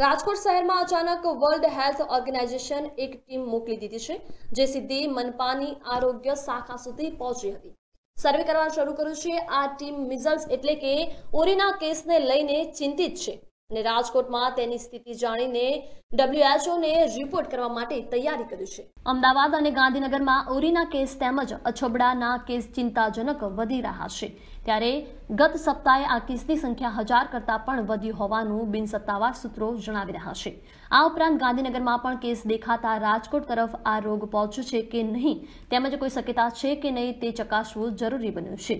રાજકોટ શહેરમાં અચાનક world health organization એક ટીમ મોકલી દીધી છે જે સીધી મનપાની આરોગ્ય શાખા સુધી પહોંચી હતી સર્વે કરવા શરૂ કર્યું છે આ ટીમ મિઝલ્સ એટલે કે ઓરીના કેસને લઈને ચિંતિત છે અને રાજકોટમાં તેની સ્થિતિ જાણીને ડબ્લ્યુએચઓને રિપોર્ટ કરવા માટે તૈયારી કરી છે અમદાવાદ અને ગાંધીનગરમાં ઓરીના કેસ તેમજ અછબડાના કેસ ચિંતાજનક વધી રહ્યા છે ત્યારે ગત સપ્તાહે આ કેસની સંખ્યા હજાર કરતાં પણ વધી હોવાનું બિનસત્તાવાર સૂત્રો જણાવી રહ્યા છે આ ઉપરાંત ગાંધીનગરમાં પણ કેસ દેખાતા રાજકોટ તરફ આ રોગ પહોંચ્યો છે કે નહીં તેમજ કોઈ શક્યતા છે કે નહીં તે ચકાસવું જરૂરી બન્યું છે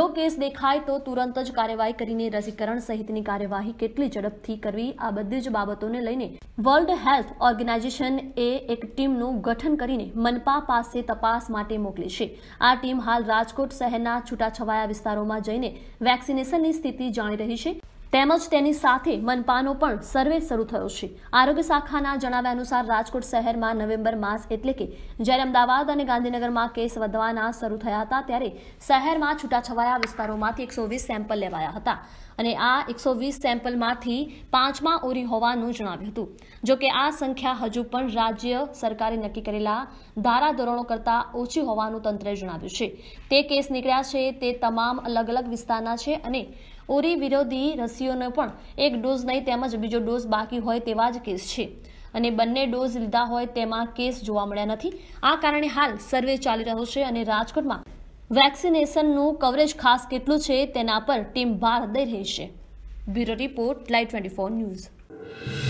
જો કેસ દેખાય તો તુરંત જ કાર્યવાહી કરીને રસીકરણ સહિતની કાર્યવાહી કેટલી ઝડપથી કરવી આ બધી જ બાબતોને લઈને વર્લ્ડ હેલ્થ ઓર્ગેનાઇઝેશન એ એક ટીમનું ગઠન કરીને મનપા પાસે તપાસ માટે મોકલી છે આ ટીમ હાલ રાજકોટ શહેરના છૂટાછવાયા વિસ્તારોમાં જઈને વેક્સિનેશનની સ્થિતિ જાણી રહી છે તેમજ તેની સાથે મનપાનો પણ સર્વે શરૂ થયો છે આરોગ્ય શાખાના જણાવ્યા અનુસાર રાજકોટ શહેરમાં નવેમ્બર માસ એટલે કે જ્યારે અમદાવાદ અને ગાંધીનગરમાં કેસ વધવાના શરૂ થયા હતા ત્યારે શહેરમાં છૂટાછવાયા વિસ્તારોમાંથી એકસો સેમ્પલ લેવાયા હતા અને આ એકસો સેમ્પલમાંથી પાંચમાં ઓરી હોવાનું જણાવ્યું હતું જોકે આ સંખ્યા હજુ પણ રાજ્ય સરકારે નક્કી કરેલા ધારાધોરણો કરતાં ઓછી હોવાનું તંત્રે જણાવ્યું છે તે કેસ નીકળ્યા છે તે તમામ અલગ અલગ વિસ્તારના છે અને પૂરી વિરોધી રસીઓનો પણ એક ડોઝ નહીં તેમજ બીજો ડોઝ બાકી હોય તેવા જ કેસ છે અને બંને ડોઝ લીધા હોય તેમાં કેસ જોવા મળ્યા નથી આ કારણે હાલ સર્વે ચાલી રહ્યો છે અને રાજકોટમાં વેક્સિનેશનનું કવરેજ ખાસ કેટલું છે તેના પર ટીમ ભાર દઈ રહી છે bureau report live twenty news